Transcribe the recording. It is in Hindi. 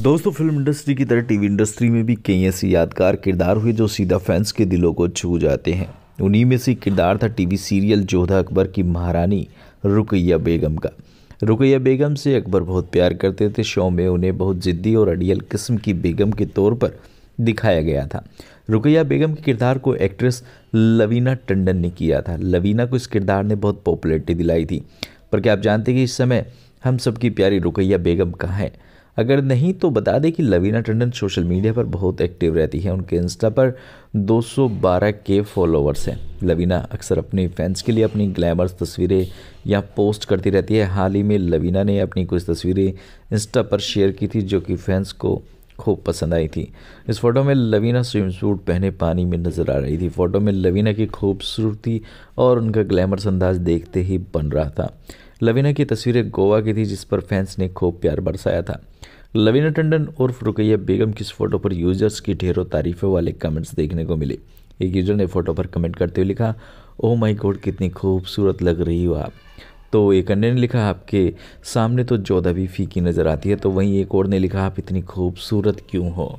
दोस्तों फिल्म इंडस्ट्री की तरह टीवी इंडस्ट्री में भी कई ऐसे यादगार किरदार हुए जो सीधा फैंस के दिलों को छू जाते हैं उन्हीं में से किरदार था टीवी सीरियल जोधा अकबर की महारानी रुकैया बेगम का रुकैया बेगम से अकबर बहुत प्यार करते थे शो में उन्हें बहुत ज़िद्दी और अड़ियल किस्म की बेगम के तौर पर दिखाया गया था रुकैया बेगम के किरदार को एक्ट्रेस लवीना टंडन ने किया था लवीना को इस किरदार ने बहुत पॉपुलरिटी दिलाई थी पर क्या आप जानते हैं कि इस समय हम सबकी प्यारी रुकैया बेगम कहाँ हैं अगर नहीं तो बता दें कि लवीना टंडन सोशल मीडिया पर बहुत एक्टिव रहती है उनके इंस्टा पर 212 के फॉलोअर्स हैं लवीना अक्सर अपने फैंस के लिए अपनी ग्लैमर्स तस्वीरें या पोस्ट करती रहती है हाल ही में लवीना ने अपनी कुछ तस्वीरें इंस्टा पर शेयर की थी जो कि फैंस को खूब पसंद आई थी इस फोटो में लवीना स्विम सूट पहने पानी में नज़र आ रही थी फोटो में लवीना की खूबसूरती और उनका ग्लैमरस अंदाज देखते ही बन रहा था लवीना की तस्वीरें गोवा की थी जिस पर फैंस ने खूब प्यार बरसाया था लवीना टंडन और रुकैया बेगम की इस फोटो पर यूजर्स की ढेरों तारीफों वाले कमेंट्स देखने को मिले एक यूजर ने फोटो पर कमेंट करते हुए लिखा ओ माई गॉड कितनी खूबसूरत लग रही हो आप तो एक अन्य ने लिखा आपके सामने तो जोधा भी फीकी नज़र आती है तो वहीं एक और ने लिखा आप इतनी खूबसूरत क्यों हो